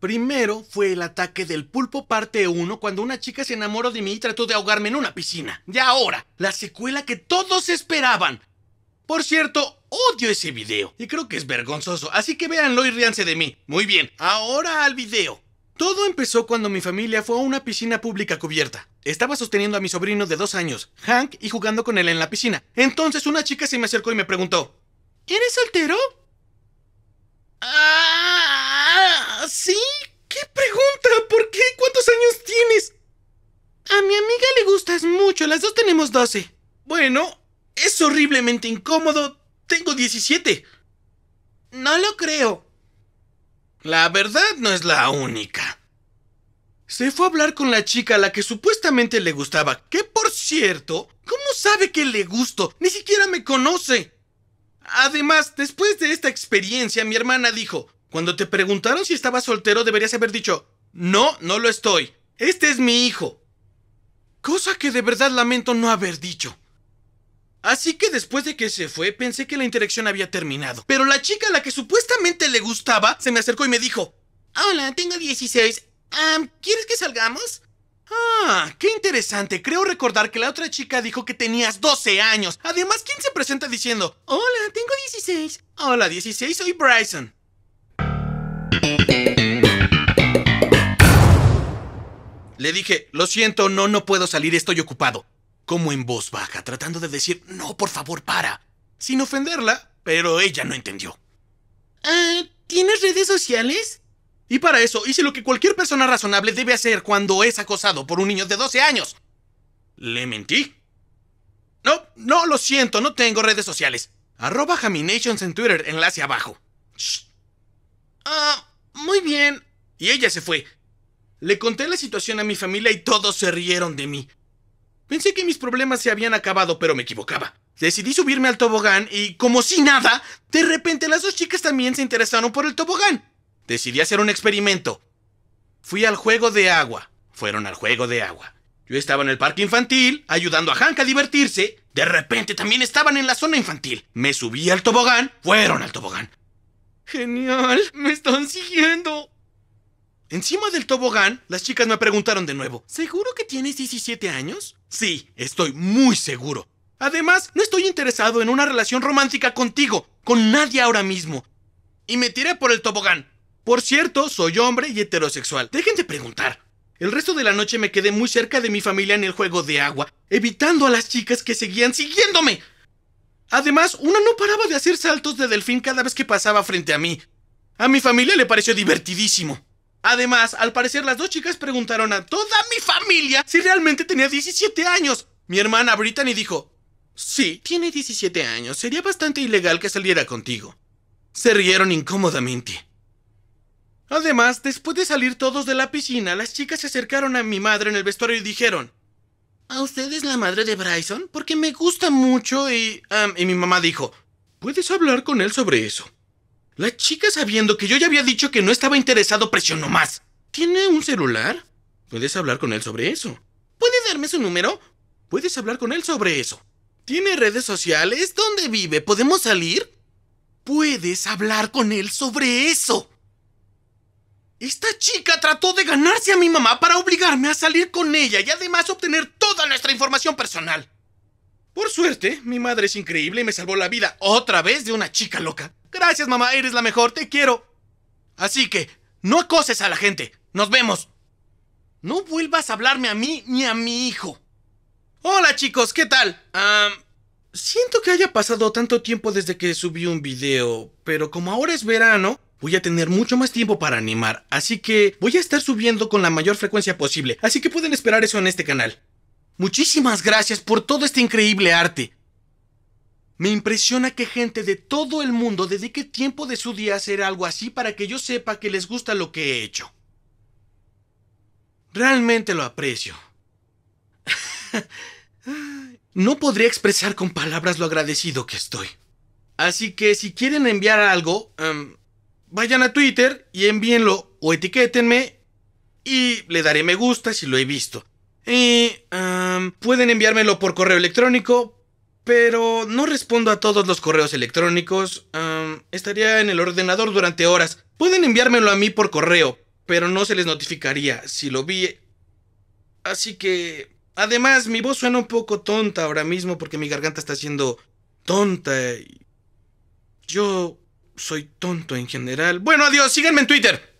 Primero fue el ataque del pulpo parte 1 cuando una chica se enamoró de mí y trató de ahogarme en una piscina. Y ahora, la secuela que todos esperaban. Por cierto, odio ese video y creo que es vergonzoso, así que véanlo y ríanse de mí. Muy bien, ahora al video. Todo empezó cuando mi familia fue a una piscina pública cubierta. Estaba sosteniendo a mi sobrino de dos años, Hank, y jugando con él en la piscina. Entonces una chica se me acercó y me preguntó, ¿Eres soltero? Ah, ¿sí? ¿Qué pregunta? ¿Por qué? ¿Cuántos años tienes? A mi amiga le gustas mucho, las dos tenemos 12. Bueno, es horriblemente incómodo. Tengo 17. No lo creo. La verdad no es la única. Se fue a hablar con la chica a la que supuestamente le gustaba, que por cierto, ¿cómo sabe que le gusto? Ni siquiera me conoce. Además, después de esta experiencia, mi hermana dijo, cuando te preguntaron si estabas soltero, deberías haber dicho, no, no lo estoy. Este es mi hijo. Cosa que de verdad lamento no haber dicho. Así que después de que se fue, pensé que la interacción había terminado. Pero la chica a la que supuestamente le gustaba se me acercó y me dijo: Hola, tengo 16. ¿Quieres que salgamos? Ah, qué interesante. Creo recordar que la otra chica dijo que tenías 12 años. Además, ¿quién se presenta diciendo: Hola, 16. Hola, 16, soy Bryson. Le dije, lo siento, no, no puedo salir, estoy ocupado. Como en voz baja, tratando de decir, no, por favor, para. Sin ofenderla, pero ella no entendió. Ah, ¿tienes redes sociales? Y para eso hice lo que cualquier persona razonable debe hacer cuando es acosado por un niño de 12 años. ¿Le mentí? No, no, lo siento, no tengo redes sociales. Arroba Jaminations en Twitter, enlace abajo. ¡Shh! Ah, muy bien. Y ella se fue. Le conté la situación a mi familia y todos se rieron de mí. Pensé que mis problemas se habían acabado, pero me equivocaba. Decidí subirme al tobogán y, como si nada, de repente las dos chicas también se interesaron por el tobogán. Decidí hacer un experimento. Fui al juego de agua. Fueron al juego de agua. Yo estaba en el parque infantil, ayudando a Hank a divertirse, de repente también estaban en la zona infantil. Me subí al tobogán, fueron al tobogán. Genial, me están siguiendo. Encima del tobogán, las chicas me preguntaron de nuevo, ¿seguro que tienes 17 años? Sí, estoy muy seguro. Además, no estoy interesado en una relación romántica contigo, con nadie ahora mismo. Y me tiré por el tobogán. Por cierto, soy hombre y heterosexual. Dejen de preguntar. El resto de la noche me quedé muy cerca de mi familia en el juego de agua, evitando a las chicas que seguían siguiéndome. Además, una no paraba de hacer saltos de delfín cada vez que pasaba frente a mí. A mi familia le pareció divertidísimo. Además, al parecer las dos chicas preguntaron a toda mi familia si realmente tenía 17 años. Mi hermana Brittany dijo, Sí, tiene 17 años, sería bastante ilegal que saliera contigo. Se rieron incómodamente. Además, después de salir todos de la piscina, las chicas se acercaron a mi madre en el vestuario y dijeron, ¿A usted es la madre de Bryson? Porque me gusta mucho y... y mi mamá dijo, puedes hablar con él sobre eso. La chica sabiendo que yo ya había dicho que no estaba interesado presionó más. ¿Tiene un celular? Puedes hablar con él sobre eso. ¿Puede darme su número? Puedes hablar con él sobre eso. ¿Tiene redes sociales? ¿Dónde vive? ¿Podemos salir? Puedes hablar con él sobre eso. Esta chica trató de ganarse a mi mamá para obligarme a salir con ella y además obtener toda nuestra información personal. Por suerte, mi madre es increíble y me salvó la vida otra vez de una chica loca. Gracias, mamá, eres la mejor, te quiero. Así que, no acoses a la gente. Nos vemos. No vuelvas a hablarme a mí ni a mi hijo. Hola chicos, ¿qué tal? siento que haya pasado tanto tiempo desde que subí un video, pero como ahora es verano, voy a tener mucho más tiempo para animar, así que voy a estar subiendo con la mayor frecuencia posible, así que pueden esperar eso en este canal. Muchísimas gracias por todo este increíble arte. Me impresiona que gente de todo el mundo dedique tiempo de su día a hacer algo así para que yo sepa que les gusta lo que he hecho. Realmente lo aprecio. no podría expresar con palabras lo agradecido que estoy. Así que si quieren enviar algo, em, vayan a Twitter y envíenlo o etiquétenme y le daré me gusta si lo he visto. Y pueden enviármelo por correo electrónico, pero no respondo a todos los correos electrónicos. estaría en el ordenador durante horas. Pueden enviármelo a mí por correo, pero no se les notificaría si lo vi. Así que... Además, mi voz suena un poco tonta ahora mismo porque mi garganta está siendo tonta. Y... Yo soy tonto en general. Bueno, adiós, síganme en Twitter.